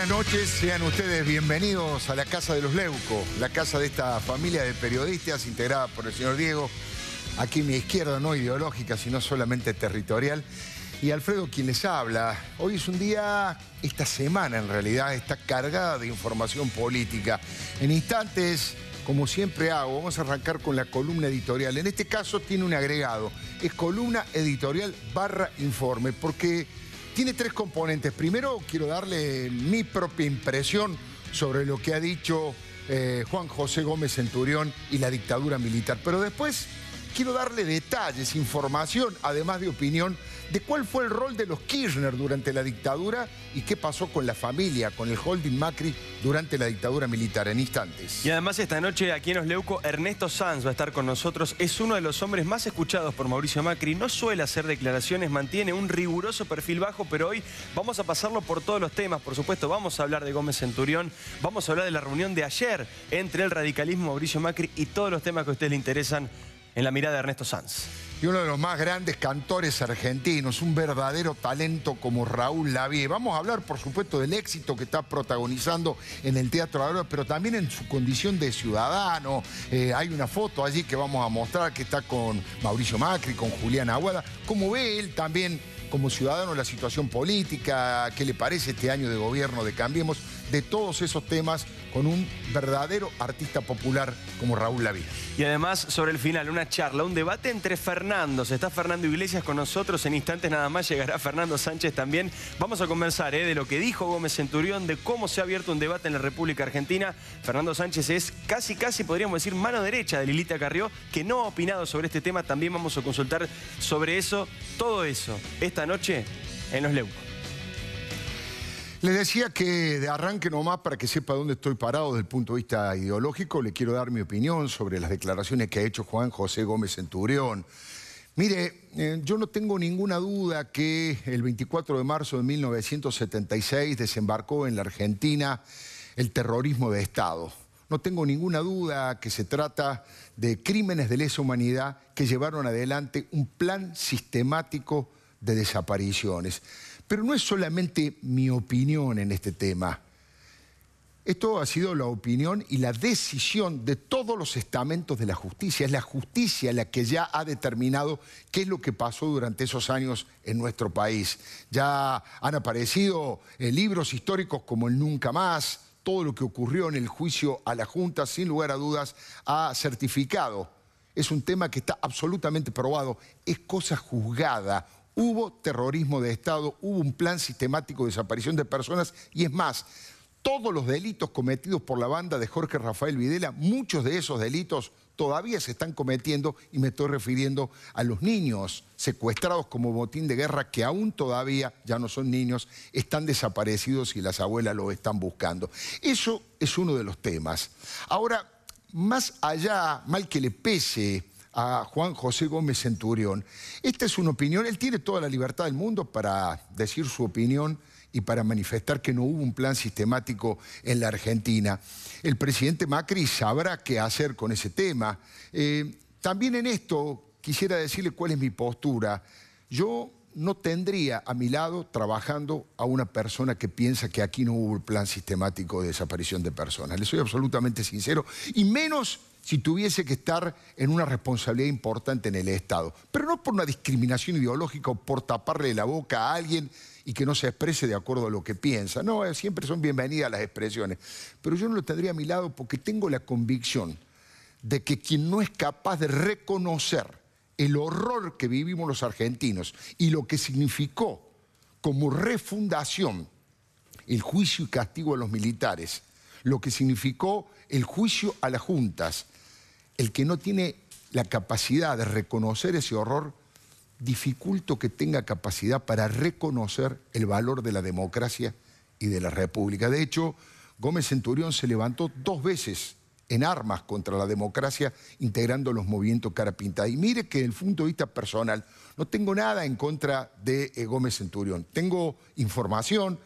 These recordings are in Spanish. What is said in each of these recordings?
Buenas noches, sean ustedes bienvenidos a la Casa de los Leuco, la casa de esta familia de periodistas integrada por el señor Diego, aquí mi izquierda no ideológica, sino solamente territorial, y Alfredo quien les habla. Hoy es un día, esta semana en realidad, está cargada de información política. En instantes, como siempre hago, vamos a arrancar con la columna editorial. En este caso tiene un agregado, es columna editorial barra informe, porque tiene tres componentes. Primero, quiero darle mi propia impresión sobre lo que ha dicho eh, Juan José Gómez Centurión y la dictadura militar. Pero después quiero darle detalles, información, además de opinión de cuál fue el rol de los Kirchner durante la dictadura y qué pasó con la familia, con el holding Macri durante la dictadura militar en instantes. Y además esta noche aquí en Osleuco, Ernesto Sanz va a estar con nosotros. Es uno de los hombres más escuchados por Mauricio Macri. No suele hacer declaraciones, mantiene un riguroso perfil bajo, pero hoy vamos a pasarlo por todos los temas. Por supuesto, vamos a hablar de Gómez Centurión, vamos a hablar de la reunión de ayer entre el radicalismo Mauricio Macri y todos los temas que a ustedes le interesan en la mirada de Ernesto Sanz y uno de los más grandes cantores argentinos, un verdadero talento como Raúl Lavie. Vamos a hablar, por supuesto, del éxito que está protagonizando en el Teatro La Aurora, pero también en su condición de ciudadano. Eh, hay una foto allí que vamos a mostrar que está con Mauricio Macri, con Julián Aguada. ¿Cómo ve él también como ciudadano la situación política? ¿Qué le parece este año de gobierno de Cambiemos? de todos esos temas con un verdadero artista popular como Raúl Lavilla. Y además, sobre el final, una charla, un debate entre Fernando. Está Fernando Iglesias con nosotros, en instantes nada más llegará Fernando Sánchez también. Vamos a conversar eh, de lo que dijo Gómez Centurión, de cómo se ha abierto un debate en la República Argentina. Fernando Sánchez es casi, casi, podríamos decir, mano derecha de Lilita Carrió, que no ha opinado sobre este tema. También vamos a consultar sobre eso, todo eso, esta noche en Los Leucos. Le decía que de arranque nomás, para que sepa dónde estoy parado desde el punto de vista ideológico, le quiero dar mi opinión sobre las declaraciones que ha hecho Juan José Gómez Centurión. Mire, eh, yo no tengo ninguna duda que el 24 de marzo de 1976 desembarcó en la Argentina el terrorismo de Estado. No tengo ninguna duda que se trata de crímenes de lesa humanidad que llevaron adelante un plan sistemático de desapariciones. Pero no es solamente mi opinión en este tema. Esto ha sido la opinión y la decisión de todos los estamentos de la justicia. Es la justicia la que ya ha determinado qué es lo que pasó durante esos años en nuestro país. Ya han aparecido eh, libros históricos como el Nunca Más, todo lo que ocurrió en el juicio a la Junta, sin lugar a dudas, ha certificado. Es un tema que está absolutamente probado, es cosa juzgada Hubo terrorismo de Estado, hubo un plan sistemático de desaparición de personas y es más, todos los delitos cometidos por la banda de Jorge Rafael Videla, muchos de esos delitos todavía se están cometiendo y me estoy refiriendo a los niños secuestrados como botín de guerra que aún todavía ya no son niños, están desaparecidos y las abuelas lo están buscando. Eso es uno de los temas. Ahora, más allá, mal que le pese a Juan José Gómez Centurión. Esta es una opinión, él tiene toda la libertad del mundo para decir su opinión y para manifestar que no hubo un plan sistemático en la Argentina. El presidente Macri sabrá qué hacer con ese tema. Eh, también en esto quisiera decirle cuál es mi postura. Yo no tendría a mi lado trabajando a una persona que piensa que aquí no hubo un plan sistemático de desaparición de personas. Le soy absolutamente sincero, y menos si tuviese que estar en una responsabilidad importante en el Estado. Pero no por una discriminación ideológica o por taparle la boca a alguien y que no se exprese de acuerdo a lo que piensa. No, eh, siempre son bienvenidas las expresiones. Pero yo no lo tendría a mi lado porque tengo la convicción de que quien no es capaz de reconocer el horror que vivimos los argentinos y lo que significó como refundación el juicio y castigo a los militares, lo que significó el juicio a las juntas, el que no tiene la capacidad de reconocer ese horror, dificulto que tenga capacidad para reconocer el valor de la democracia y de la república. De hecho, Gómez Centurión se levantó dos veces en armas contra la democracia integrando los movimientos Carapinta. Y mire que desde el punto de vista personal no tengo nada en contra de eh, Gómez Centurión. Tengo información,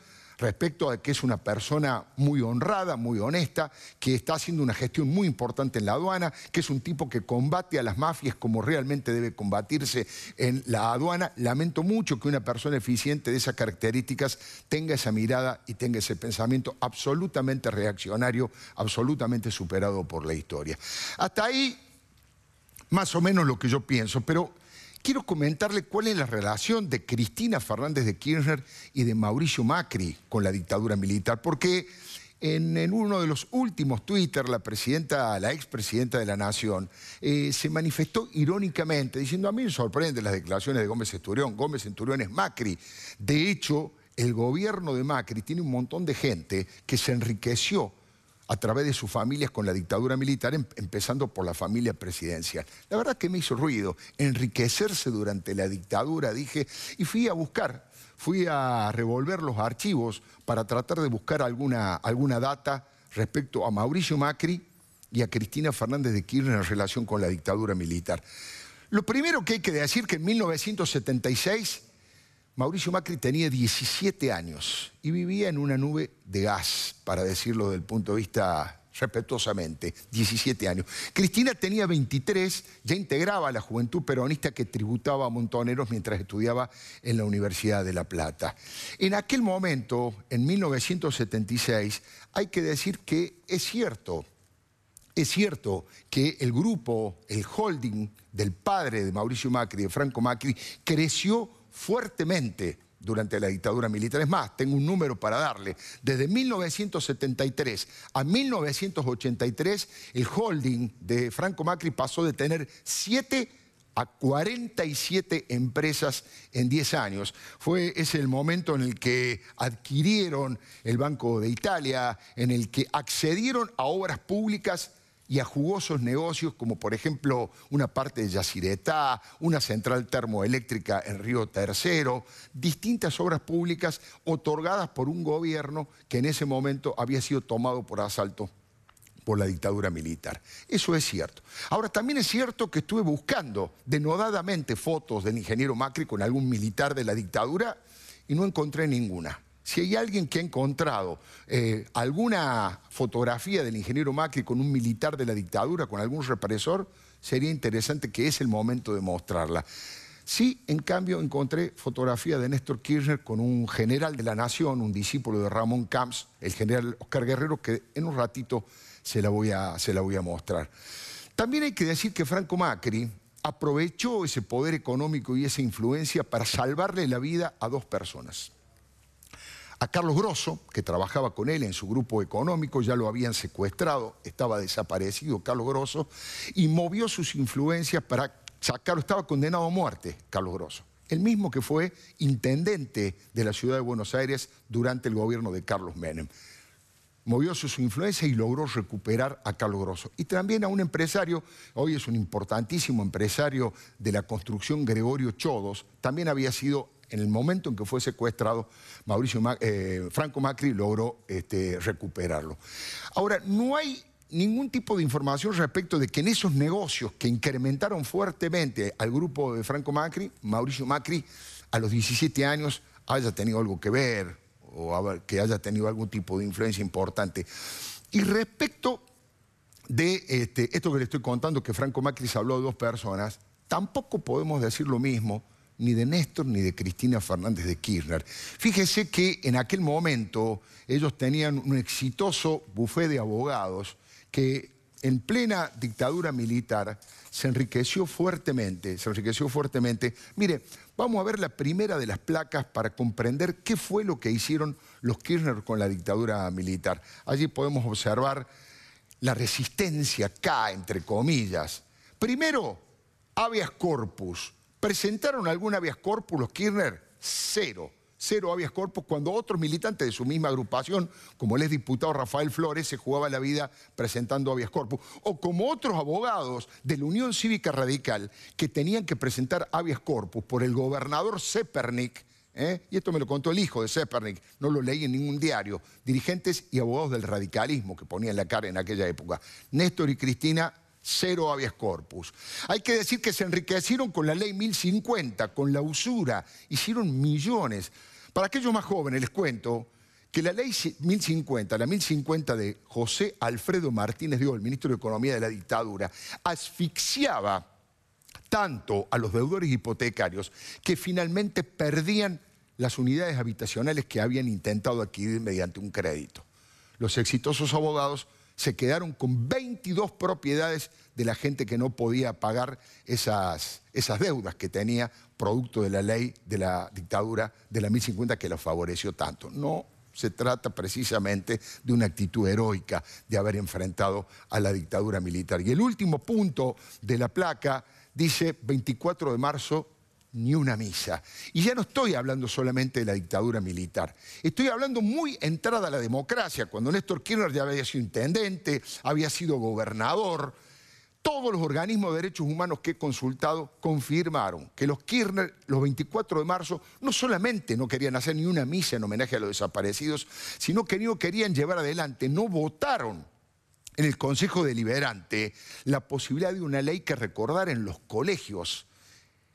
respecto a que es una persona muy honrada, muy honesta, que está haciendo una gestión muy importante en la aduana, que es un tipo que combate a las mafias como realmente debe combatirse en la aduana. Lamento mucho que una persona eficiente de esas características tenga esa mirada y tenga ese pensamiento absolutamente reaccionario, absolutamente superado por la historia. Hasta ahí, más o menos lo que yo pienso, pero quiero comentarle cuál es la relación de Cristina Fernández de Kirchner y de Mauricio Macri con la dictadura militar, porque en, uno de los últimos Twitter, la presidenta, la expresidenta de la Nación, eh, se manifestó irónicamente diciendo, a mí me sorprenden las declaraciones de Gómez Centurión, Gómez Centurión es Macri. De hecho, el gobierno de Macri tiene un montón de gente que se enriqueció a través de sus familias con la dictadura militar, em, empezando por la familia presidencial. La verdad que me hizo ruido enriquecerse durante la dictadura, dije, y fui a buscar, fui a revolver los archivos para tratar de buscar alguna, alguna data respecto a Mauricio Macri y a Cristina Fernández de Kirchner en relación con la dictadura militar. Lo primero que hay que decir que en 1976 Mauricio Macri tenía 17 años y vivía en una nube de gas, para decirlo del punto de vista respetuosamente, 17 años. Cristina tenía 23, ya integraba la juventud peronista que tributaba a montoneros mientras estudiaba en la Universidad de La Plata. En aquel momento, en 1976, hay que decir que es cierto, es cierto que el grupo, el holding del padre de Mauricio Macri, de Franco Macri, creció fuertemente durante la dictadura militar. Es más, tengo un número para darle. Desde 1973 a 1983, el holding de Franco Macri pasó de tener 7 a 47 empresas en 10 años. Fue, es el momento en el que adquirieron el Banco de Italia, en el que accedieron a obras públicas y a jugosos negocios como por ejemplo una parte de Yaciretá una central termoeléctrica en Río Tercero, distintas obras públicas otorgadas por un gobierno que en ese momento había sido tomado por asalto por la dictadura militar. Eso es cierto. Ahora, también es cierto que estuve buscando denodadamente fotos del ingeniero Macri con algún militar de la dictadura y no encontré ninguna. Si hay alguien que ha encontrado eh, alguna fotografía del ingeniero Macri con un militar de la dictadura, con algún represor, sería interesante que es el momento de mostrarla. Sí, en cambio, encontré fotografía de Néstor Kirchner con un general de la Nación, un discípulo de Ramón Camps, el general Oscar Guerrero, que en un ratito se la voy a mostrar. También hay que decir que Franco Macri aprovechó ese poder económico y esa influencia para salvarle la vida a dos personas. A Carlos Grosso, que trabajaba con él en su grupo económico, ya lo habían secuestrado, estaba desaparecido Carlos Grosso, y movió sus influencias para sacarlo. Estaba condenado a muerte Carlos Grosso, el mismo que fue intendente de la ciudad de Buenos Aires durante el gobierno de Carlos Menem. Movió sus influencias y logró recuperar a Carlos Grosso. Y también a un empresario, hoy es un importantísimo empresario de la construcción, Gregorio Chodos, también había sido en el momento en que fue secuestrado, Mauricio eh, Franco Macri logró este, recuperarlo. Ahora, no hay ningún tipo de información respecto de que en esos negocios que incrementaron fuertemente al grupo de Franco Macri, Mauricio Macri a los 17 años haya tenido algo que ver o que haya tenido algún tipo de influencia importante. Y respecto de este, esto que le estoy contando, que Franco Macri se habló de dos personas, tampoco podemos decir lo mismo ni de Néstor ni de Cristina Fernández de Kirchner. Fíjese que en aquel momento ellos tenían un exitoso bufé de abogados que en plena dictadura militar se enriqueció fuertemente, se enriqueció fuertemente. Mire, vamos a ver la primera de las placas para comprender qué fue lo que hicieron los Kirchner con la dictadura militar. Allí podemos observar la resistencia acá, entre comillas. Primero, habeas corpus, ¿Presentaron algún habeas corpus los Kirchner? Cero. Cero habeas corpus cuando otros militantes de su misma agrupación, como el ex diputado Rafael Flores, se jugaba la vida presentando habeas corpus. O como otros abogados de la Unión Cívica Radical que tenían que presentar habeas corpus por el gobernador Zepernik, ¿eh? y esto me lo contó el hijo de Zepernik, no lo leí en ningún diario, dirigentes y abogados del radicalismo que ponían la cara en aquella época. Néstor y Cristina cero habeas corpus. Hay que decir que se enriquecieron con la ley 1050, con la usura, hicieron millones. Para aquellos más jóvenes les cuento que la ley 1050, la 1050 de José Alfredo Martínez el ministro de Economía de la dictadura, asfixiaba tanto a los deudores hipotecarios que finalmente perdían las unidades habitacionales que habían intentado adquirir mediante un crédito. Los exitosos abogados se quedaron con 22 propiedades de la gente que no podía pagar esas, esas deudas que tenía producto de la ley de la dictadura de la 1050 que los favoreció tanto. No se trata precisamente de una actitud heroica de haber enfrentado a la dictadura militar. Y el último punto de la placa dice 24 de marzo ni una misa. Y ya no estoy hablando solamente de la dictadura militar, estoy hablando muy entrada a la democracia, cuando Néstor Kirchner ya había sido intendente, había sido gobernador. Todos los organismos de derechos humanos que he consultado confirmaron que los Kirchner, los 24 de marzo, no solamente no querían hacer ni una misa en homenaje a los desaparecidos, sino que no querían llevar adelante, no votaron en el Consejo Deliberante la posibilidad de una ley que recordar en los colegios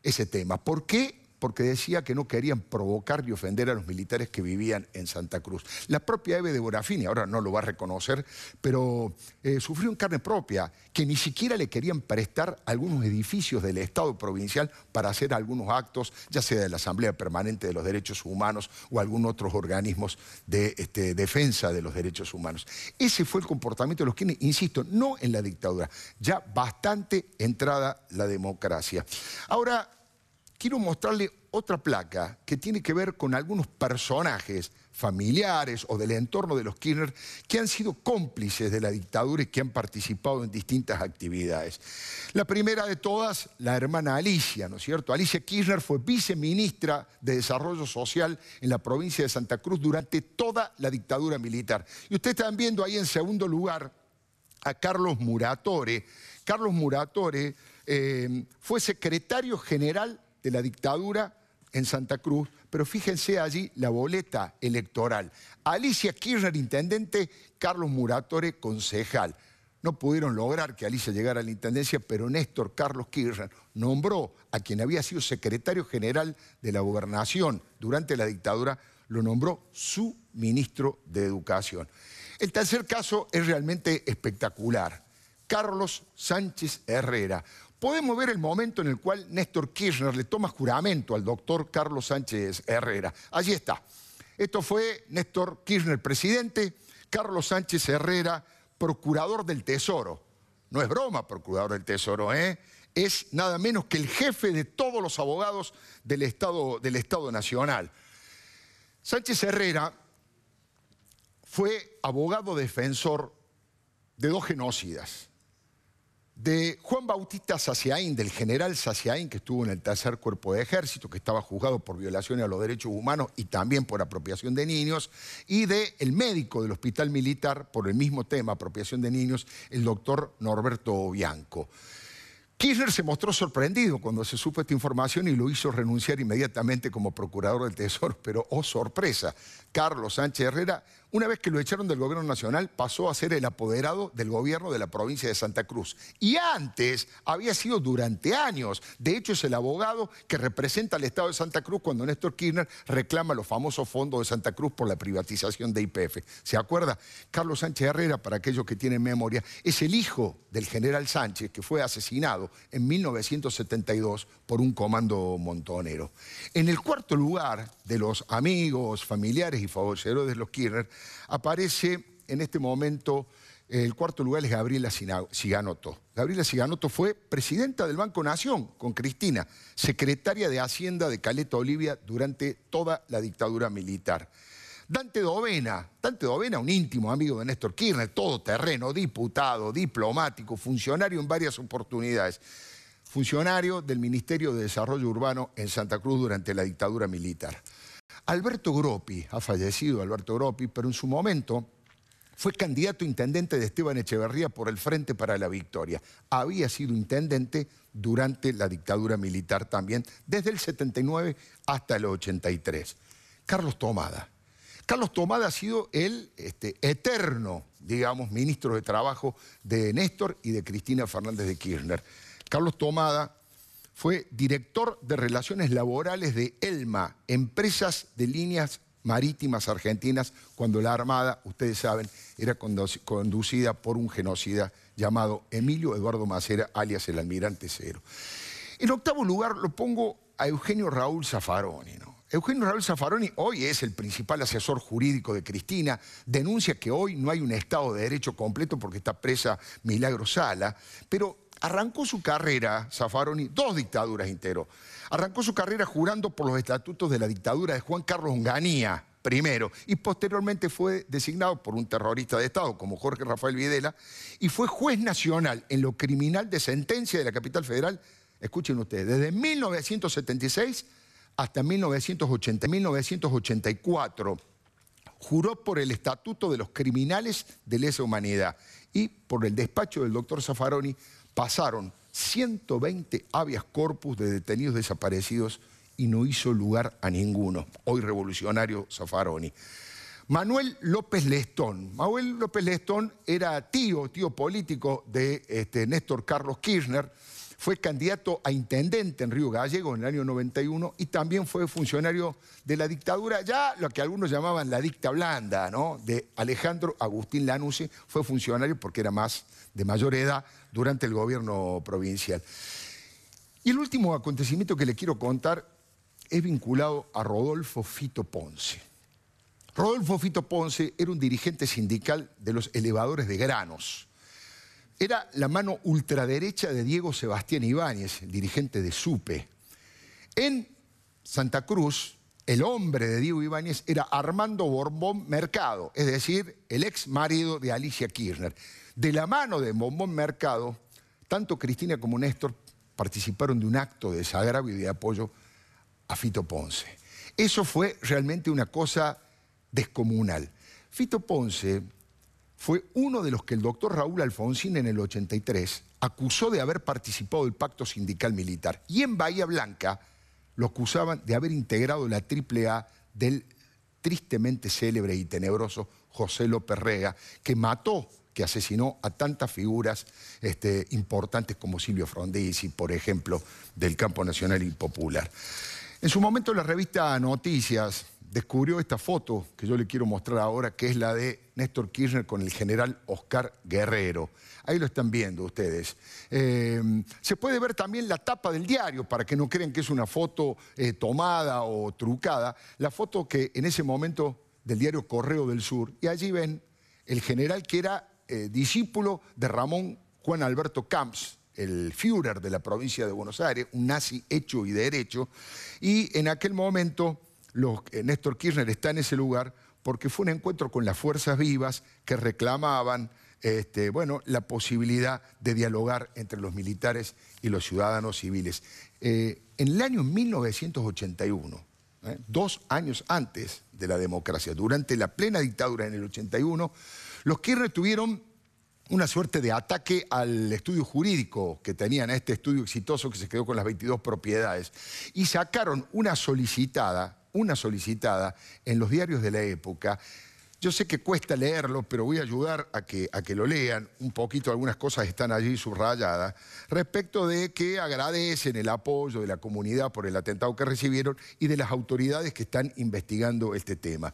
ese tema. ¿Por qué porque decía que no querían provocar ni ofender a los militares que vivían en Santa Cruz. La propia Eve de Borafini, ahora no lo va a reconocer, pero eh, sufrió en carne propia que ni siquiera le querían prestar algunos edificios del Estado provincial para hacer algunos actos, ya sea de la Asamblea Permanente de los Derechos Humanos o algún otros organismos de este, defensa de los derechos humanos. Ese fue el comportamiento de los quienes, insisto, no en la dictadura, ya bastante entrada la democracia. Ahora, quiero mostrarle otra placa que tiene que ver con algunos personajes familiares o del entorno de los Kirchner que han sido cómplices de la dictadura y que han participado en distintas actividades. La primera de todas, la hermana Alicia, ¿no es cierto? Alicia Kirchner fue viceministra de Desarrollo Social en la provincia de Santa Cruz durante toda la dictadura militar. Y ustedes están viendo ahí en segundo lugar a Carlos Muratore. Carlos Muratore eh, fue secretario general de la dictadura en Santa Cruz, pero fíjense allí la boleta electoral. Alicia Kirchner, intendente, Carlos Muratore, concejal. No pudieron lograr que Alicia llegara a la intendencia, pero Néstor Carlos Kirchner nombró a quien había sido secretario general de la gobernación durante la dictadura, lo nombró su ministro de Educación. El tercer caso es realmente espectacular. Carlos Sánchez Herrera, podemos ver el momento en el cual Néstor Kirchner le toma juramento al doctor Carlos Sánchez Herrera. Allí está. Esto fue Néstor Kirchner, presidente, Carlos Sánchez Herrera, procurador del Tesoro. No es broma, procurador del Tesoro, ¿eh? Es nada menos que el jefe de todos los abogados del Estado, del Estado Nacional. Sánchez Herrera fue abogado defensor de dos genocidas de Juan Bautista Saciaín, del general Saciaín, que estuvo en el tercer cuerpo de ejército, que estaba juzgado por violaciones a los derechos humanos y también por apropiación de niños, y de el médico del hospital militar por el mismo tema, apropiación de niños, el doctor Norberto Bianco. Kirchner se mostró sorprendido cuando se supo esta información y lo hizo renunciar inmediatamente como procurador del Tesoro, pero oh sorpresa, Carlos Sánchez Herrera una vez que lo echaron del gobierno nacional, pasó a ser el apoderado del gobierno de la provincia de Santa Cruz. Y antes había sido durante años. De hecho, es el abogado que representa al Estado de Santa Cruz cuando Néstor Kirchner reclama los famosos fondos de Santa Cruz por la privatización de YPF. ¿Se acuerda? Carlos Sánchez Herrera, para aquellos que tienen memoria, es el hijo del general Sánchez que fue asesinado en 1972 por un comando montonero. En el cuarto lugar de los amigos, familiares y favorecedores de los Kirchner, aparece en este momento, el cuarto lugar es Gabriela Ciganotto. Gabriela Ciganotto fue presidenta del Banco Nación con Cristina, secretaria de Hacienda de Caleta Olivia durante toda la dictadura militar. Dante Dovena, Dante Dovena, un íntimo amigo de Néstor Kirchner, terreno, diputado, diplomático, funcionario en varias oportunidades. Funcionario del Ministerio de Desarrollo Urbano en Santa Cruz durante la dictadura militar. Alberto Gropi, ha fallecido Alberto Gropi, pero en su momento fue candidato intendente de Esteban Echeverría por el Frente para la Victoria. Había sido intendente durante la dictadura militar también, desde el 79 hasta el 83. Carlos Tomada. Carlos Tomada ha sido el este, eterno, digamos, ministro de Trabajo de Néstor y de Cristina Fernández de Kirchner. Carlos Tomada fue director de Relaciones Laborales de ELMA, Empresas de Líneas Marítimas Argentinas, cuando la Armada, ustedes saben, era conducida por un genocida llamado Emilio Eduardo Macera, alias el Almirante Cero. En octavo lugar lo pongo a Eugenio Raúl Zaffaroni. Eugenio Raúl Zaffaroni hoy es el principal asesor jurídico de Cristina, denuncia que hoy no hay un Estado de Derecho completo porque está presa Milagro Sala, pero Arrancó su carrera, Zafaroni, dos dictaduras enteros. Arrancó su carrera jurando por los estatutos de la dictadura de Juan Carlos Onganía, primero, y posteriormente fue designado por un terrorista de Estado como Jorge Rafael Videla, y fue juez nacional en lo criminal de sentencia de la capital federal, escuchen ustedes, desde 1976 hasta 1980, 1984. Juró por el Estatuto de los Criminales de Lesa Humanidad y por el despacho del doctor Zaffaroni pasaron 120 habeas corpus de detenidos desaparecidos y no hizo lugar a ninguno. Hoy revolucionario Zaffaroni. Manuel López Lestón. Manuel López Lestón era tío, tío político de este, Néstor Carlos Kirchner. Fue candidato a intendente en Río Gallego en el año 91 y también fue funcionario de la dictadura, ya lo que algunos llamaban la dicta blanda, ¿no? De Alejandro Agustín Lanusse, fue funcionario porque era más de mayor edad durante el gobierno provincial. Y el último acontecimiento que le quiero contar es vinculado a Rodolfo Fito Ponce. Rodolfo Fito Ponce era un dirigente sindical de los elevadores de granos era la mano ultraderecha de Diego Sebastián Ibáñez, dirigente de SUPE. En Santa Cruz, el hombre de Diego Ibáñez era Armando Borbón Mercado, es decir, el ex marido de Alicia Kirchner. De la mano de Borbón Mercado, tanto Cristina como Néstor participaron de un acto de desagravio y de apoyo a Fito Ponce. Eso fue realmente una cosa descomunal. Fito Ponce fue uno de los que el doctor Raúl Alfonsín en el 83 acusó de haber participado del pacto sindical militar. Y en Bahía Blanca lo acusaban de haber integrado la AAA del tristemente célebre y tenebroso José López Rega, que mató, que asesinó a tantas figuras este, importantes como Silvio Frondizi, por ejemplo, del campo nacional impopular. En su momento la revista Noticias, descubrió esta foto que yo le quiero mostrar ahora, que es la de Néstor Kirchner con el general Oscar Guerrero. Ahí lo están viendo ustedes. Eh, se puede ver también la tapa del diario, para que no crean que es una foto eh, tomada o trucada, la foto que en ese momento del diario Correo del Sur, y allí ven el general que era eh, discípulo de Ramón Juan Alberto Camps, el Führer de la provincia de Buenos Aires, un nazi hecho y derecho, y en aquel momento eh, Néstor Kirchner está en ese lugar porque fue un encuentro con las fuerzas vivas que reclamaban este, bueno, la posibilidad de dialogar entre los militares y los ciudadanos civiles. Eh, en el año 1981, eh, dos años antes de la democracia, durante la plena dictadura en el 81, los Kirchner tuvieron una suerte de ataque al estudio jurídico que tenían, a este estudio exitoso que se quedó con las 22 propiedades, y sacaron una solicitada una solicitada en los diarios de la época. Yo sé que cuesta leerlo, pero voy a ayudar a que, a que lo lean un poquito, algunas cosas están allí subrayadas, respecto de que agradecen el apoyo de la comunidad por el atentado que recibieron y de las autoridades que están investigando este tema.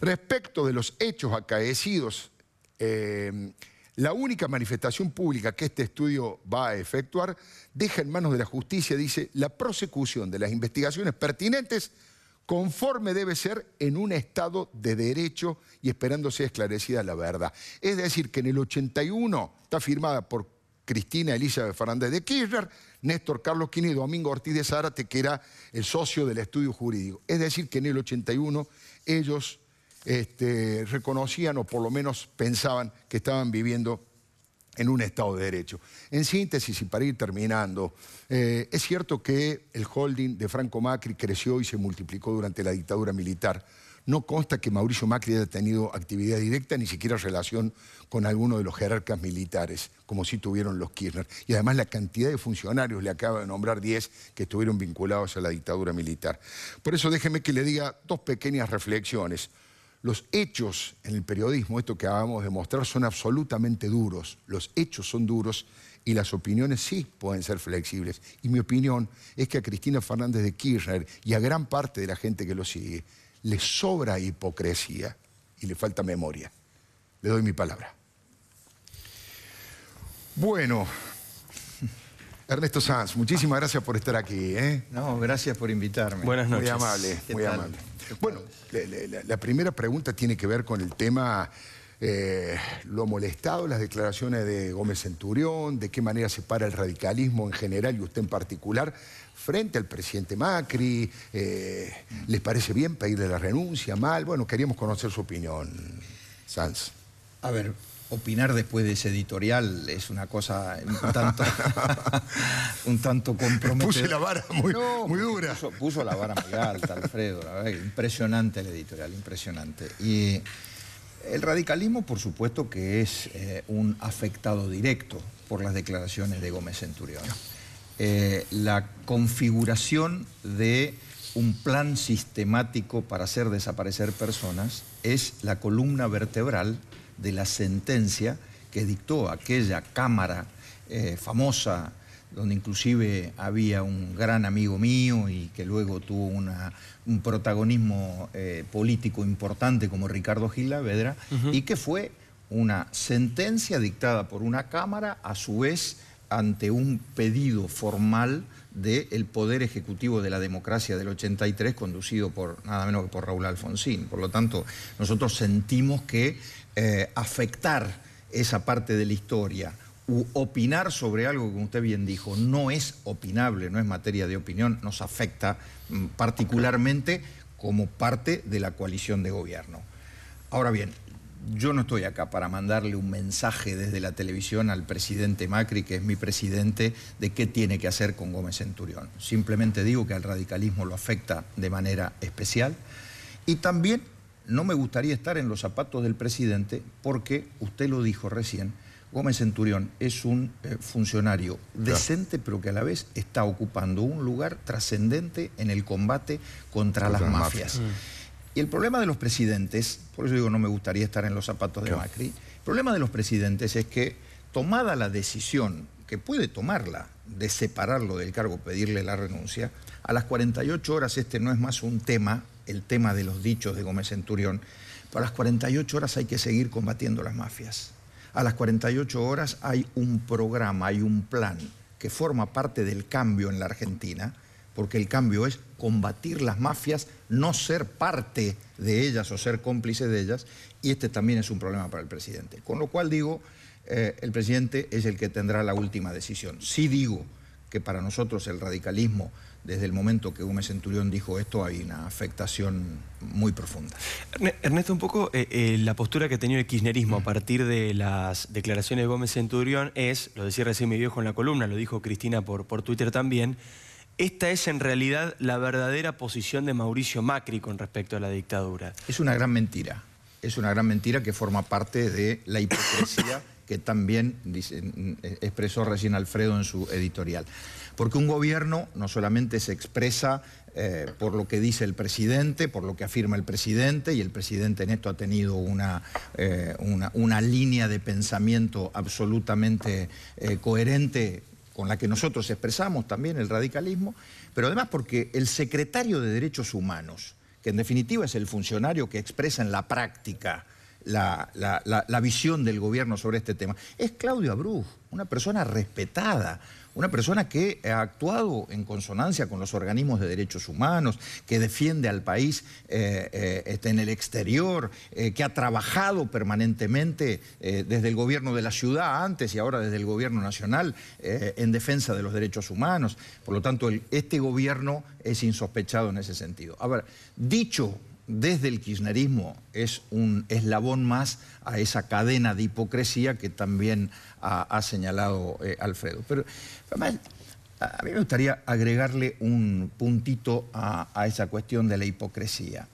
Respecto de los hechos acaecidos, em, la única manifestación pública que este estudio va a efectuar deja en manos de la justicia, dice, la prosecución de las investigaciones pertinentes conforme debe ser en un Estado de derecho y esperando sea esclarecida la verdad. Es decir, que en el 81 está firmada por Cristina Elizabeth Fernández de Kirchner, Néstor Carlos Quini y Domingo Ortiz de Zárate, que era el socio del estudio jurídico. Es decir, que en el 81 ellos este, reconocían o por lo menos pensaban que estaban viviendo en un Estado de Derecho. En síntesis, y para ir terminando, eh, es cierto que el holding de Franco Macri creció y se multiplicó durante la dictadura militar. No consta que Mauricio Macri haya tenido actividad directa, ni siquiera relación con alguno de los jerarcas militares, como sí tuvieron los Kirchner. Y además la cantidad de funcionarios, le acaba de nombrar 10, que estuvieron vinculados a la dictadura militar. Por eso déjeme que le diga dos pequeñas reflexiones. Los hechos en el periodismo, esto que acabamos de mostrar, son absolutamente duros. Los hechos son duros y las opiniones sí pueden ser flexibles. Y mi opinión es que a Cristina Fernández de Kirchner y a gran parte de la gente que lo sigue le sobra hipocresía y le falta memoria. Le doy mi palabra. Bueno, Ernesto Sanz, muchísimas gracias por estar aquí. ¿eh? No, gracias por invitarme. Buenas noches. Muy amable, muy amable. Bueno, la, primera pregunta tiene que ver con el tema... Eh, lo molestado las declaraciones de Gómez Centurión, de qué manera se para el radicalismo en general y usted en particular frente al presidente Macri, eh, ¿les parece bien pedirle la renuncia, mal? Bueno, queríamos conocer su opinión, Sanz. A ver, opinar después de ese editorial es una cosa un tanto, un Puse la vara muy, dura. Puso, la vara muy alta, Alfredo. impresionante el editorial, impresionante. Y eh, el radicalismo, por supuesto, que es eh, un afectado directo por las declaraciones de Gómez Centurión. Eh, la configuración de un plan sistemático para hacer desaparecer personas es la columna vertebral de la sentencia que dictó aquella Cámara eh, famosa, donde inclusive había un gran amigo mío y que luego tuvo un protagonismo eh, político importante como Ricardo Gilavedra, y que fue una sentencia dictada por una Cámara, a su vez ante un pedido formal del Poder Ejecutivo de la Democracia del 83, conducido por nada menos que por Raúl Alfonsín. Por lo tanto, nosotros sentimos que eh, afectar esa parte de la historia u opinar sobre algo, como usted bien dijo, no es opinable, no es materia de opinión, nos afecta mm, particularmente como parte de la coalición de gobierno. Ahora bien, yo no estoy acá para mandarle un mensaje desde la televisión al presidente Macri, que es mi presidente, de qué tiene que hacer con Gómez Centurión. Simplemente digo que al radicalismo lo afecta de manera especial y también no me gustaría estar en los zapatos del presidente porque, usted lo dijo recién, Gómez Centurión es un eh, funcionario decente, pero que a la vez está ocupando un lugar trascendente en el combate contra, las, mafias. Y el problema de los presidentes, por eso digo no me gustaría estar en los zapatos de Macri, el problema de los presidentes es que tomada la decisión, que puede tomarla, de separarlo del cargo, pedirle la renuncia, a las 48 horas este no es más un tema el tema de los dichos de Gómez Centurión, ...para las 48 horas hay que seguir combatiendo las mafias. A las 48 horas hay un programa, hay un plan que forma parte del cambio en la Argentina, porque el cambio es combatir las mafias, no ser parte de ellas o ser cómplice de ellas, y este también es un problema para el presidente. Con lo cual digo, eh, el presidente es el que tendrá la última decisión. Sí digo que para nosotros el radicalismo desde el momento que Gómez Centurión dijo esto hay una afectación muy profunda. Ernesto, un poco eh, eh, la postura que ha tenido el kirchnerismo a mm. partir de las declaraciones de Gómez Centurión es, lo decía recién mi viejo en la columna, lo dijo Cristina por, por Twitter también, esta es en realidad la verdadera posición de Mauricio Macri con respecto a la dictadura. Es una gran mentira, es una gran mentira que forma parte de la hipocresía que también expresó recién Alfredo en su editorial. Porque un gobierno no solamente se expresa eh, por lo que dice el presidente, por lo que afirma el presidente, y el presidente en esto ha tenido eh, una, una, línea de pensamiento absolutamente eh, coherente con la que nosotros expresamos también el radicalismo, pero además porque el secretario de Derechos Humanos, que en definitiva es el funcionario que expresa en la práctica la, la, visión del gobierno sobre este tema. Es Claudio Abruz, una persona respetada, una persona que ha actuado en consonancia con los organismos de derechos humanos, que defiende al país eh, eh, este, en el exterior, eh, que ha trabajado permanentemente desde el gobierno de la ciudad antes y ahora desde el gobierno nacional en defensa de los derechos humanos. Por lo tanto, este gobierno es insospechado en ese sentido. A dicho desde el kirchnerismo es un eslabón más a esa cadena de hipocresía que también ha, señalado eh, Alfredo. Pero a mí me gustaría agregarle un puntito a, esa cuestión de la hipocresía.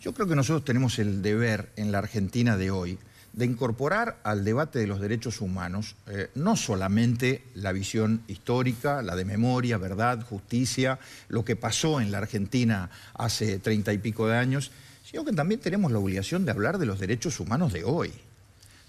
Yo creo que nosotros tenemos el deber en la Argentina de hoy de incorporar al debate de los derechos humanos eh, no solamente la visión histórica, la de memoria, verdad, justicia, lo que pasó en la Argentina hace treinta y pico de años, sino que también tenemos la obligación de hablar de los derechos humanos de hoy,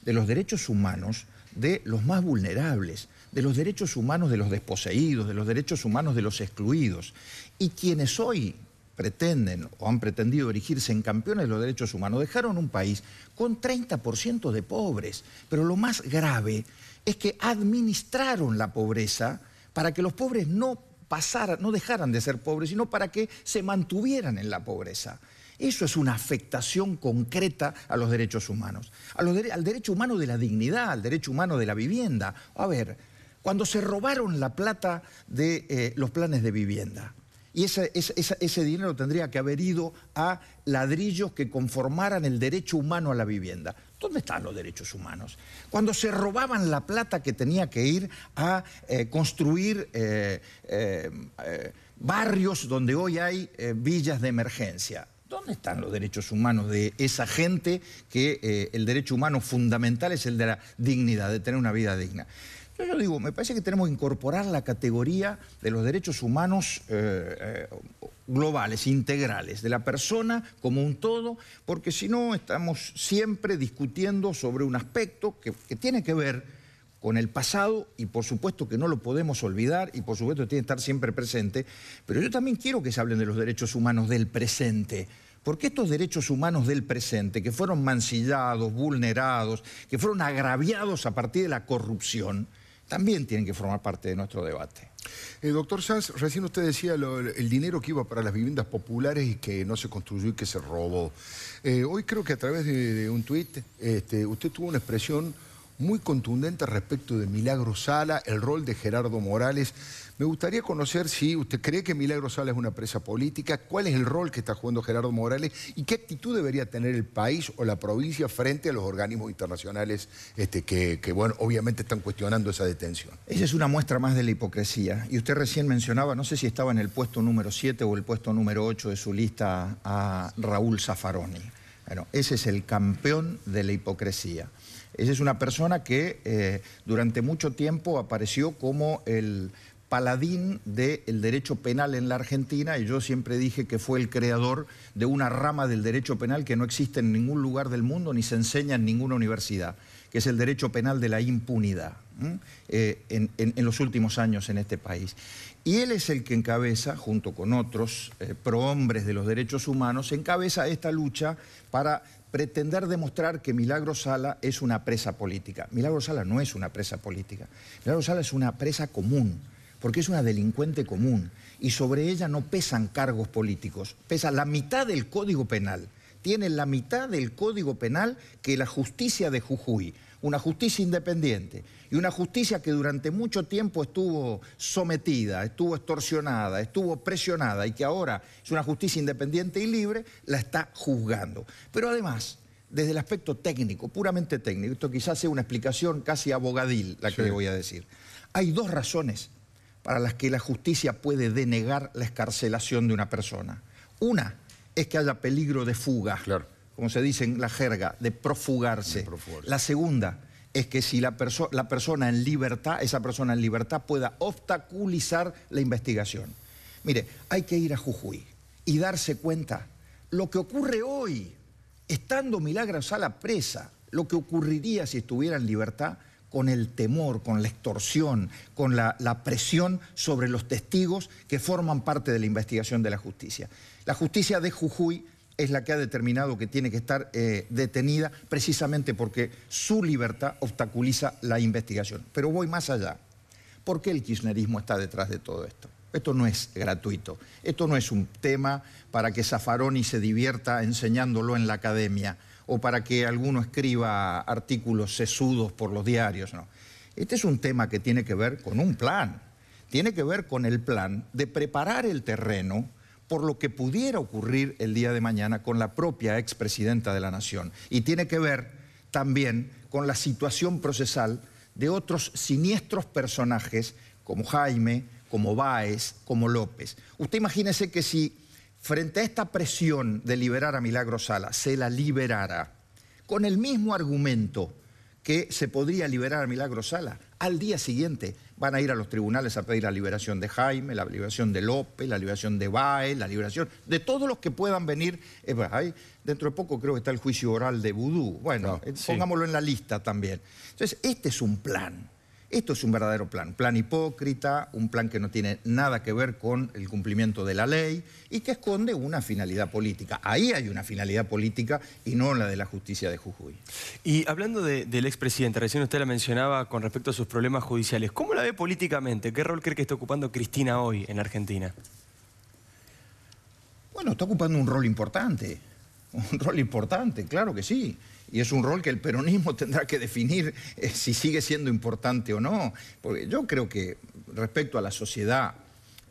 de los derechos humanos de los más vulnerables, de los derechos humanos de los desposeídos, de los derechos humanos de los excluidos. Y quienes hoy pretenden o han pretendido erigirse en campeones de los derechos humanos, dejaron un país con 30% de pobres. Pero lo más grave es que administraron la pobreza para que los pobres no pasaran, no dejaran de ser pobres, sino para que se mantuvieran en la pobreza. Eso es una afectación concreta a los derechos humanos, al derecho humano de la dignidad, al derecho humano de la vivienda. A ver, cuando se robaron la plata de eh, los planes de vivienda, y ese, dinero tendría que haber ido a ladrillos que conformaran el derecho humano a la vivienda. ¿Dónde están los derechos humanos? Cuando se robaban la plata que tenía que ir a eh, construir eh, eh, barrios donde hoy hay villas de emergencia. ¿Dónde están los derechos humanos de esa gente que el derecho humano fundamental es el de la dignidad, de tener una vida digna? Yo, digo, me parece que tenemos que incorporar la categoría de los derechos humanos eh, eh, globales, integrales, de la persona como un todo, porque si no estamos siempre discutiendo sobre un aspecto que, tiene que ver con el pasado y por supuesto que no lo podemos olvidar y por supuesto tiene que estar siempre presente, pero yo también quiero que se hablen de los derechos humanos del presente. Porque estos derechos humanos del presente, que fueron mancillados, vulnerados, que fueron agraviados a partir de la corrupción, también tienen que formar parte de nuestro debate. Eh, doctor Sanz, recién usted decía el dinero que iba para las viviendas populares y que no se construyó y que se robó. Eh, hoy creo que a través de, un tuit este, usted tuvo una expresión muy contundente respecto de Milagro Sala, el rol de Gerardo Morales. Me gustaría conocer si usted cree que Milagro Sala es una presa política, cuál es el rol que está jugando Gerardo Morales y qué actitud debería tener el país o la provincia frente a los organismos internacionales este, que, bueno, obviamente están cuestionando esa detención. Esa es una muestra más de la hipocresía. Y usted recién mencionaba, no sé si estaba en el puesto número 7 o el puesto número 8 de su lista a Raúl Zaffaroni. Bueno, ese es el campeón de la hipocresía. Esa es una persona que eh, durante mucho tiempo apareció como el paladín del derecho penal en la Argentina y yo siempre dije que fue el creador de una rama del derecho penal que no existe en ningún lugar del mundo ni se enseña en ninguna universidad, que es el derecho penal de la impunidad eh, en, los últimos años en este país. Y él es el que encabeza, junto con otros eh, prohombres de los derechos humanos, encabeza esta lucha para pretender demostrar que Milagro Sala es una presa política. Milagro Sala no es una presa política. Milagro Sala es una presa común porque es una delincuente común y sobre ella no pesan cargos políticos, pesa la mitad del Código Penal, tiene la mitad del Código Penal que la justicia de Jujuy, una justicia independiente y una justicia que durante mucho tiempo estuvo sometida, estuvo extorsionada, estuvo presionada y que ahora es una justicia independiente y libre, la está juzgando. Pero además, desde el aspecto técnico, puramente técnico, esto quizás sea una explicación casi abogadil la que le voy a decir, hay dos razones para las que la justicia puede denegar la escarcelación de una persona. Una es que haya peligro de fuga, como se dice en la jerga, de profugarse. La segunda es que si la, la persona en libertad, esa persona en libertad pueda obstaculizar la investigación. Mire, hay que ir a Jujuy y darse cuenta lo que ocurre hoy, estando Milagros a la presa, lo que ocurriría si estuviera en libertad con el temor, con la extorsión, con la, presión sobre los testigos que forman parte de la investigación de la justicia. La justicia de Jujuy es la que ha determinado que tiene que estar eh, detenida precisamente porque su libertad obstaculiza la investigación. Pero voy más allá. ¿Por qué el kirchnerismo está detrás de todo esto? Esto no es gratuito, esto no es un tema para que Zaffaroni se divierta enseñándolo en la academia o para que alguno escriba artículos sesudos por los diarios. No. Este es un tema que tiene que ver con un plan, tiene que ver con el plan de preparar el terreno por lo que pudiera ocurrir el día de mañana con la propia expresidenta de la Nación. Y tiene que ver también con la situación procesal de otros siniestros personajes como Jaime, como Báez, como López. Usted imagínese que si frente a esta presión de liberar a Milagro Sala, se la liberara con el mismo argumento que se podría liberar a Milagro Sala, al día siguiente van a ir a los tribunales a pedir la liberación de Jaime, la liberación de López, la liberación de Baez, la liberación de todos los que puedan venir. Eh, pues, dentro de poco creo que está el juicio oral de Vudú. Bueno, ah, eh, pongámoslo en la lista también. Entonces, este es un plan. Esto es un verdadero plan, plan hipócrita, un plan que no tiene nada que ver con el cumplimiento de la ley y que esconde una finalidad política. Ahí hay una finalidad política y no la de la justicia de Jujuy. Y hablando del expresidente, recién usted la mencionaba con respecto a sus problemas judiciales. ¿Cómo la ve políticamente? ¿Qué rol cree que está ocupando Cristina hoy en Argentina? Bueno, está ocupando un rol importante, un rol importante, claro que sí y es un rol que el peronismo tendrá que definir eh, si sigue siendo importante o no. Porque yo creo que respecto a la sociedad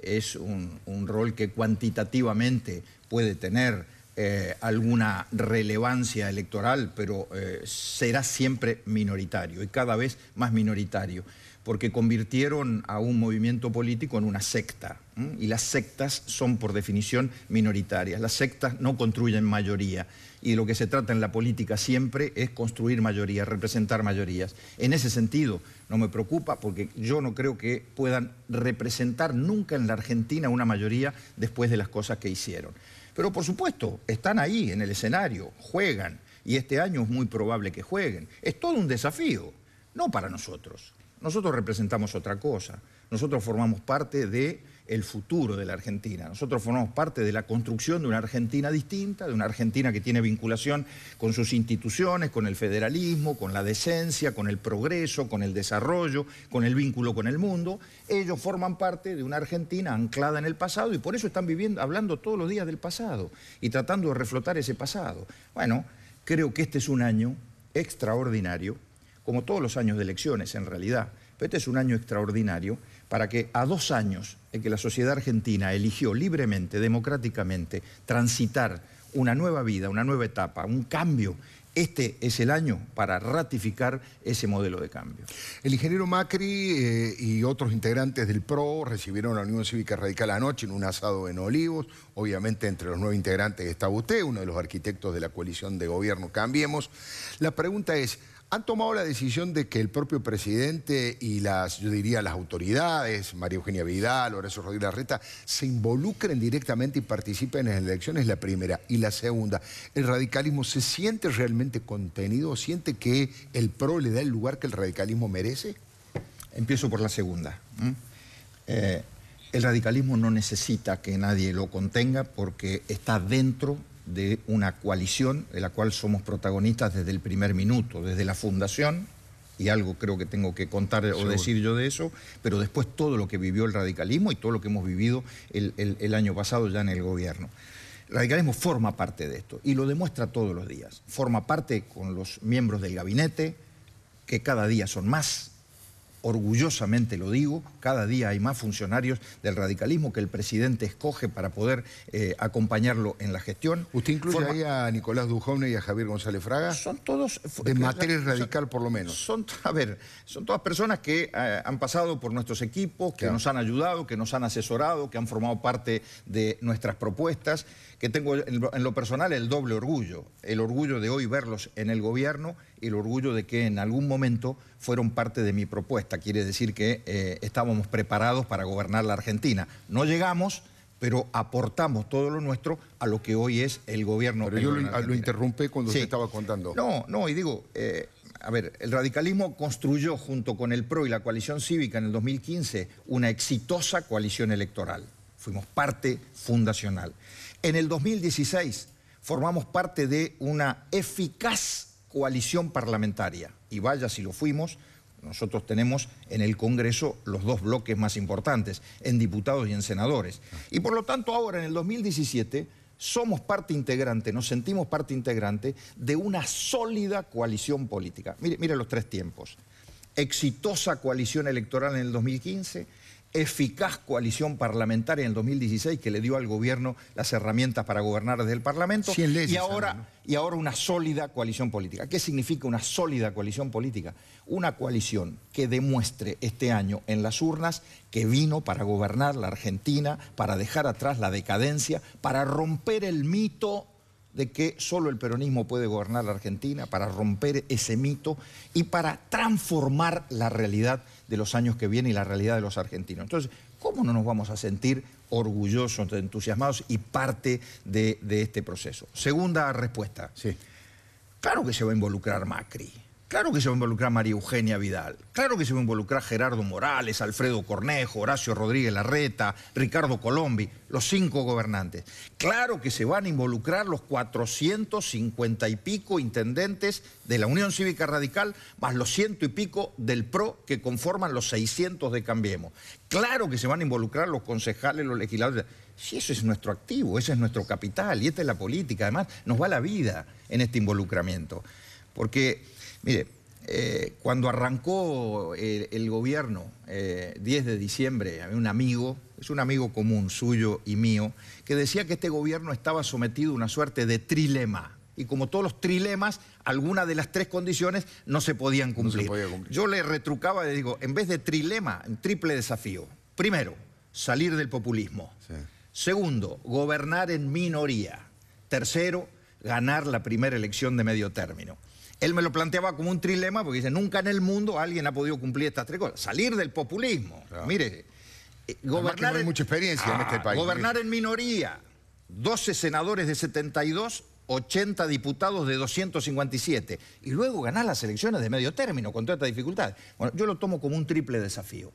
es un, rol que cuantitativamente puede tener eh, alguna relevancia electoral, pero eh, será siempre minoritario y cada vez más minoritario, porque convirtieron a un movimiento político en una secta. Y las sectas son por definición minoritarias. Las sectas no construyen mayoría y lo que se trata en la política siempre es construir mayorías, representar mayorías. En ese sentido, no me preocupa porque yo no creo que puedan representar nunca en la Argentina una mayoría después de las cosas que hicieron. Pero por supuesto, están ahí en el escenario, juegan, y este año es muy probable que jueguen. Es todo un desafío, no para nosotros. Nosotros representamos otra cosa. Nosotros formamos parte de el futuro de la Argentina. Nosotros formamos parte de la construcción de una Argentina distinta, de una Argentina que tiene vinculación con sus instituciones, con el federalismo, con la decencia, con el progreso, con el desarrollo, con el vínculo con el mundo. Ellos forman parte de una Argentina anclada en el pasado y por eso están viviendo, hablando todos los días del pasado y tratando de reflotar ese pasado. Bueno, creo que este es un año extraordinario, como todos los años de elecciones en realidad, pero este es un año extraordinario para que a dos años en que la sociedad argentina eligió libremente, democráticamente, transitar una nueva vida, una nueva etapa, un cambio, este es el año para ratificar ese modelo de cambio. El ingeniero Macri eh, y otros integrantes del PRO recibieron a la Unión Cívica Radical anoche en un asado en Olivos. Obviamente entre los nueve integrantes está usted, uno de los arquitectos de la coalición de gobierno Cambiemos. La pregunta es han tomado la decisión de que el propio presidente y las, yo diría, las autoridades, María Eugenia Vidal, Lorenzo Rodríguez Larreta, se involucren directamente y participen en las elecciones, la primera. Y la segunda, ¿el radicalismo se siente realmente contenido? o ¿Siente que el PRO le da el lugar que el radicalismo merece? Empiezo por la segunda. Eh, el radicalismo no necesita que nadie lo contenga porque está dentro de una coalición de la cual somos protagonistas desde el primer minuto, desde la fundación, y algo creo que tengo que contar o decir yo de eso, pero después todo lo que vivió el radicalismo y todo lo que hemos vivido el, el año pasado ya en el gobierno. El radicalismo forma parte de esto y lo demuestra todos los días. Forma parte con los miembros del gabinete, que cada día son más, orgullosamente lo digo, cada día hay más funcionarios del radicalismo que el presidente escoge para poder eh, acompañarlo en la gestión. ¿Usted incluye ahí a Nicolás Dujovne y a Javier González Fraga? Son todos... De materia radical por lo menos. Son, a ver, son todas personas que eh, han pasado por nuestros equipos, que nos han ayudado, que nos han asesorado, que han formado parte de nuestras propuestas, que tengo en lo personal el doble orgullo, el orgullo de hoy verlos en el gobierno el orgullo de que en algún momento fueron parte de mi propuesta. Quiere decir que eh, estábamos preparados para gobernar la Argentina. No llegamos, pero aportamos todo lo nuestro a lo que hoy es el gobierno. Pero yo lo, lo cuando te estaba contando. No, no, y digo, eh, a ver, el radicalismo construyó junto con el PRO y la coalición cívica en el 2015 una exitosa coalición electoral. Fuimos parte fundacional. En el 2016 formamos parte de una eficaz coalición parlamentaria. Y vaya si lo fuimos, nosotros tenemos en el Congreso los dos bloques más importantes, en diputados y en senadores. Y por lo tanto ahora, en el 2017, somos parte integrante, nos sentimos parte integrante de una sólida coalición política. Mire, los tres tiempos. Exitosa coalición electoral en el 2015 eficaz coalición parlamentaria en el 2016 que le dio al gobierno las herramientas para gobernar desde el Parlamento y, ahora, y ahora una sólida coalición política. ¿Qué significa una sólida coalición política? Una coalición que demuestre este año en las urnas que vino para gobernar la Argentina, para dejar atrás la decadencia, para romper el mito de que solo el peronismo puede gobernar la Argentina, para romper ese mito y para transformar la realidad de los años que vienen y la realidad de los argentinos. Entonces, ¿cómo no nos vamos a sentir orgullosos, entusiasmados y parte de, este proceso? Segunda respuesta. Sí. Claro que se va a involucrar Macri. Claro que se va a involucrar María Eugenia Vidal, claro que se va a involucrar Gerardo Morales, Alfredo Cornejo, Horacio Rodríguez Larreta, Ricardo Colombi, los cinco gobernantes. Claro que se van a involucrar los 450 y pico intendentes de la Unión Cívica Radical, más los ciento y pico del PRO que conforman los 600 de Cambiemos. Claro que se van a involucrar los concejales, los legisladores. Si eso es nuestro activo, ese es nuestro capital y esta es la política, además nos va la vida en este involucramiento. Porque Mire, eh, cuando arrancó el, gobierno, 10 eh, de diciembre, un amigo, es un amigo común suyo y mío, que decía que este gobierno estaba sometido a una suerte de trilema. Y como todos los trilemas, alguna de las tres condiciones no se podían cumplir. Yo le retrucaba y le digo, en vez de trilema, triple desafío. Primero, salir del populismo. Segundo, gobernar en minoría. Tercero, ganar la primera elección de medio término. Él me lo planteaba como un trilema porque dice, nunca en el mundo alguien ha podido cumplir estas tres cosas. Salir del populismo. Mire, eh, gobernar... en, mucha experiencia este ah, Gobernar en minoría. 12 senadores de 72 80 diputados de 257 y luego ganar las elecciones de medio término con toda esta dificultad. Bueno, yo lo tomo como un triple desafío.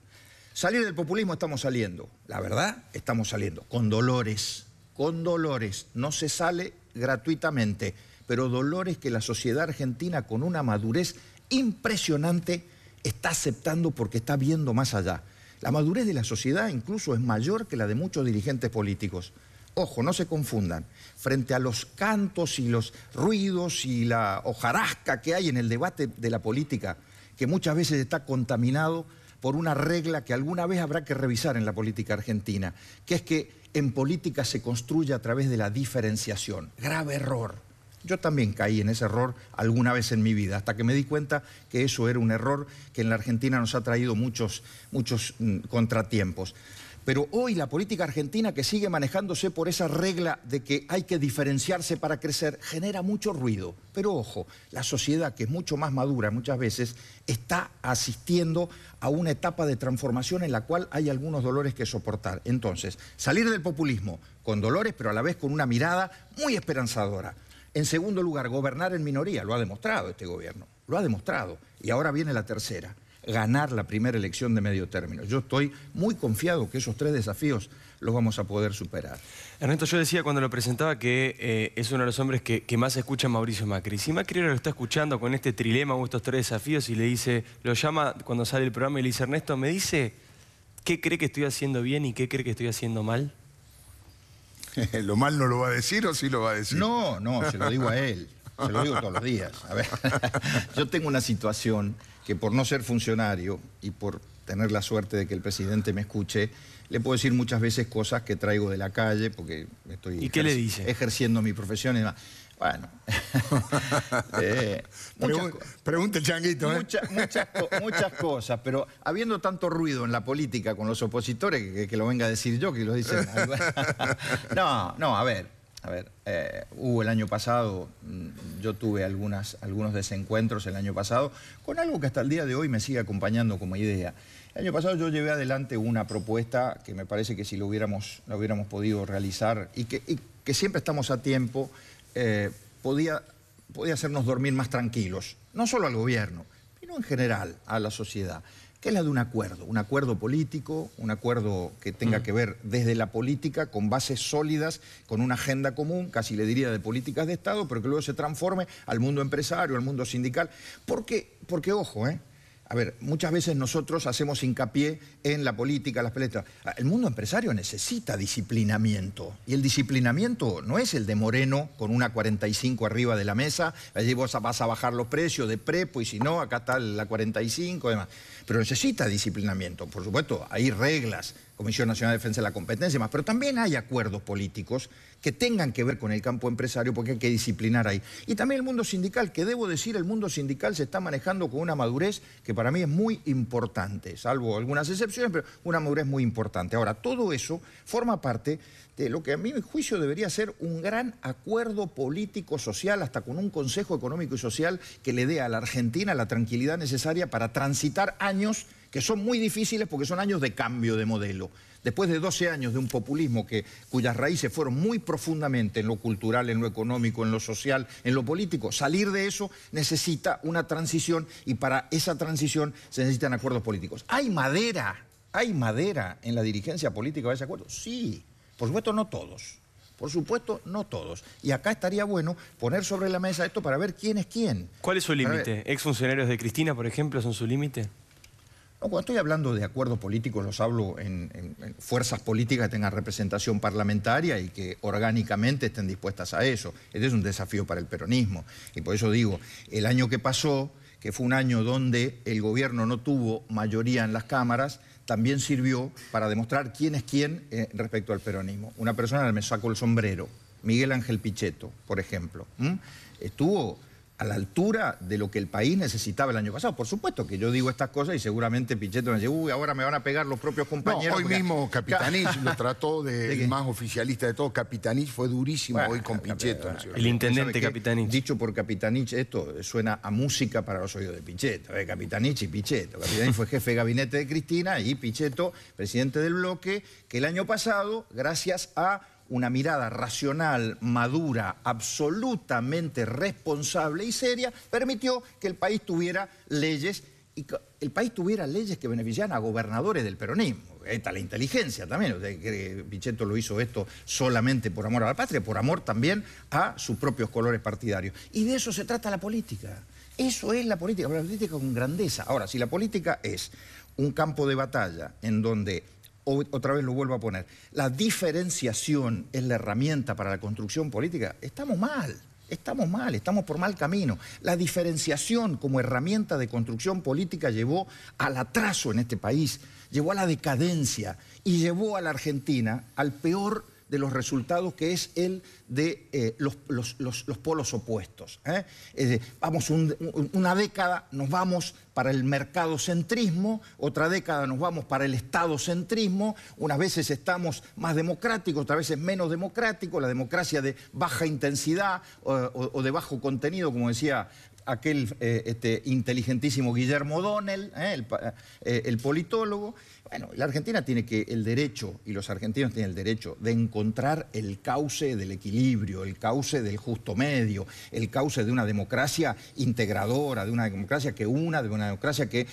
Salir del populismo estamos saliendo, la verdad, estamos saliendo, con dolores, con dolores, no se sale gratuitamente pero dolores que la sociedad argentina con una madurez impresionante está aceptando porque está viendo más allá. La madurez de la sociedad incluso es mayor que la de muchos dirigentes políticos. Ojo, no se confundan. Frente a los cantos y los ruidos y la hojarasca que hay en el debate de la política, que muchas veces está contaminado por una regla que alguna vez habrá que revisar en la política argentina, que es que en política se construye a través de la diferenciación. Grave error. Yo también caí en ese error alguna vez en mi vida, hasta que me di cuenta que eso era un error que en la Argentina nos ha traído muchos, muchos mm, contratiempos. Pero hoy la política argentina que sigue manejándose por esa regla de que hay que diferenciarse para crecer genera mucho ruido. Pero ojo, la sociedad que es mucho más madura muchas veces está asistiendo a una etapa de transformación en la cual hay algunos dolores que soportar. Entonces, salir del populismo con dolores pero a la vez con una mirada muy esperanzadora. En segundo lugar, gobernar en minoría, lo ha demostrado este gobierno, lo ha demostrado. Y ahora viene la tercera, ganar la primera elección de medio término. Yo estoy muy confiado que esos tres desafíos los vamos a poder superar. Ernesto, yo decía cuando lo presentaba que eh, es uno de los hombres que, más escucha a Mauricio Macri. Si Macri lo está escuchando con este trilema o estos tres desafíos y le dice, lo llama cuando sale el programa y le dice, Ernesto, me dice qué cree que estoy haciendo bien y qué cree que estoy haciendo mal. ¿Lo mal no lo va a decir o sí lo va a decir? No, no, se lo digo a él. Se lo digo todos los días. A ver, yo tengo una situación que por no ser funcionario y por tener la suerte de que el presidente me escuche, le puedo decir muchas veces cosas que traigo de la calle porque estoy ejerciendo mi profesión y demás. Bueno. eh, el changuito. ¿eh? muchas, muchas, cosas, pero habiendo tanto ruido en la política con los opositores, que, lo venga a decir yo, que lo dicen... no, no, a ver, a ver, eh, hubo el año pasado, mm, yo tuve algunas, algunos desencuentros el año pasado, con algo que hasta el día de hoy me sigue acompañando como idea. El año pasado yo llevé adelante una propuesta que me parece que si lo hubiéramos, hubiéramos podido realizar y que, y que siempre estamos a tiempo eh, podía, podía hacernos dormir más tranquilos, no solo al gobierno, sino en general a la sociedad, que es la de un acuerdo, un acuerdo político, un acuerdo que tenga que ver desde la política, con bases sólidas, con una agenda común, casi le diría de políticas de Estado, pero que luego se transforme al mundo empresario, al mundo sindical, porque, porque ojo, ¿eh? A ver, muchas veces nosotros hacemos hincapié en la política, las peleas. Ah, el mundo empresario necesita disciplinamiento. Y el disciplinamiento no es el de Moreno con una 45 arriba de la mesa, allí vos vas a bajar los precios de prepo y si no, acá está la 45 y demás. Pero necesita disciplinamiento. Por supuesto, hay reglas, Comisión Nacional de Defensa de la Competencia más, pero también hay acuerdos políticos que tengan que ver con el campo empresario porque hay que disciplinar ahí. Y también el mundo sindical, que debo decir, el mundo sindical se está manejando con una madurez que para mí es muy importante, salvo algunas excepciones, pero una madurez muy importante. Ahora, todo eso forma parte de lo que a mi juicio debería ser un gran acuerdo político-social, hasta con un Consejo Económico y Social que le dé a la Argentina la tranquilidad necesaria para transitar años que son muy difíciles porque son años de cambio de modelo. Después de 12 años de un populismo que, cuyas raíces fueron muy profundamente en lo cultural, en lo económico, en lo social, en lo político, salir de eso necesita una transición y para esa transición se necesitan acuerdos políticos. ¿Hay madera? ¿Hay madera en la dirigencia política de ese acuerdo? Sí, por supuesto no todos. Por supuesto, no todos. Y acá estaría bueno poner sobre la mesa esto para ver quién es quién. ¿Cuál es su límite? ¿Exfuncionarios de Cristina, por ejemplo, son su límite? cuando estoy hablando de acuerdos políticos, los hablo en, fuerzas políticas que tengan representación parlamentaria y que orgánicamente estén dispuestas a eso. Este es un desafío para el peronismo. Y por eso digo, el año que pasó, que fue un año donde el gobierno no tuvo mayoría en las cámaras, también sirvió para demostrar quién es quién eh, respecto al peronismo. Una persona me sacó el sombrero, Miguel Ángel Pichetto, por ejemplo. Estuvo a la altura de lo que el país necesitaba el año pasado. Por supuesto que yo digo estas cosas y seguramente Pichetto me dice, uy, ahora me van a pegar los propios compañeros. hoy mismo Capitanich lo trató de, más oficialista de todo. Capitanich fue durísimo hoy con Pichetto. el intendente Capitanich. Dicho por Capitanich, esto suena a música para los oídos de Pichetto. ¿eh? Capitanich y Pichetto. Capitanich fue jefe de gabinete de Cristina y Pichetto, presidente del bloque, que el año pasado, gracias a una mirada racional, madura, absolutamente responsable y seria, permitió que el país tuviera leyes y que el país tuviera leyes que beneficiaran a gobernadores del peronismo. Esta la inteligencia también. que Vicento lo hizo esto solamente por amor a la patria, por amor también a sus propios colores partidarios. Y de eso se trata la política. Eso es la política, la política con grandeza. Ahora, si la política es un campo de batalla en donde otra vez lo vuelvo a poner, la diferenciación es la herramienta para la construcción política, estamos mal. Estamos mal, estamos por mal camino. La diferenciación como herramienta de construcción política llevó al atraso en este país, llevó a la decadencia y llevó a la Argentina al peor de los resultados que es el de eh, los, polos opuestos. ¿eh? vamos una década, nos vamos para el mercadocentrismo, otra década nos vamos para el estadocentrismo, unas veces estamos más democráticos, otras veces menos democráticos, la democracia de baja intensidad eh, o de bajo contenido, como decía aquel eh, este, inteligentísimo Guillermo Donnell, eh, eh, el, politólogo. Bueno, la Argentina tiene que el derecho, y los argentinos tienen el derecho, de encontrar el cauce del equilibrio, el cauce del justo medio, el cauce de una democracia integradora, de una democracia que una, de una democracia que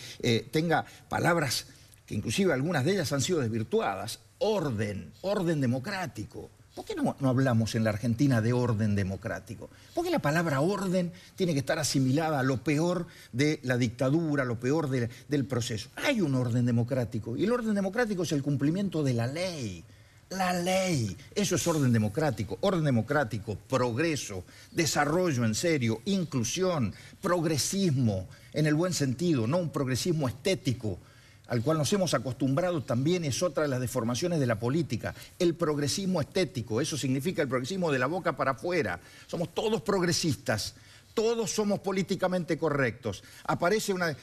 tenga palabras que inclusive algunas de ellas han sido desvirtuadas. Orden, orden democrático. ¿Por qué no, hablamos en la Argentina de orden democrático? Porque la palabra orden tiene que estar asimilada a lo peor de la dictadura, a lo peor del proceso? Hay un orden democrático y el orden democrático es el cumplimiento de la ley. La ley, eso es orden democrático, orden democrático, progreso, desarrollo en serio, inclusión, progresismo en el buen sentido, no un progresismo estético, al cual nos hemos acostumbrado también es otra de las deformaciones de la política, el progresismo estético, eso significa el progresismo de la boca para afuera. Somos todos progresistas, todos somos políticamente correctos. Aparece una, eh,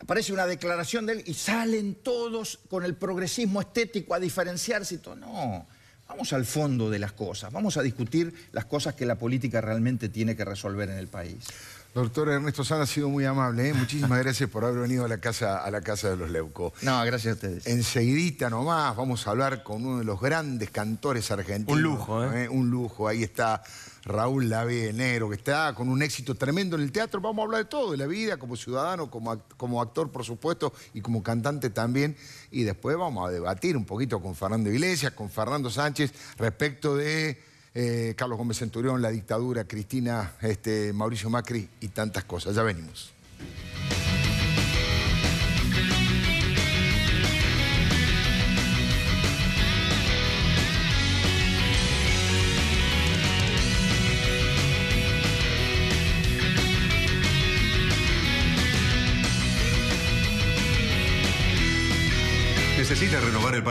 aparece una declaración de él y salen todos con el progresismo estético a diferenciarse No, vamos al fondo de las cosas, vamos a discutir las cosas que la política realmente tiene que resolver en el país. Doctor Ernesto San ha sido muy amable. ¿eh? Muchísimas gracias por haber venido a la casa, a la casa de los Leuco. No, gracias a ustedes. Enseguidita nomás vamos a hablar con uno de los grandes cantores argentinos. Un lujo, ¿eh? ¿Eh? Un lujo. Ahí está Raúl Lave Negro, que está con un éxito tremendo en el teatro. Vamos a hablar de todo, de la vida como ciudadano, como, como actor, por supuesto, y como cantante también. Y después vamos a debatir un poquito con Fernando Iglesias, con Fernando Sánchez, respecto de eh, Carlos Gómez Centurión, la dictadura, Cristina, este, Mauricio Macri y tantas cosas. Ya venimos. Necesita renovar el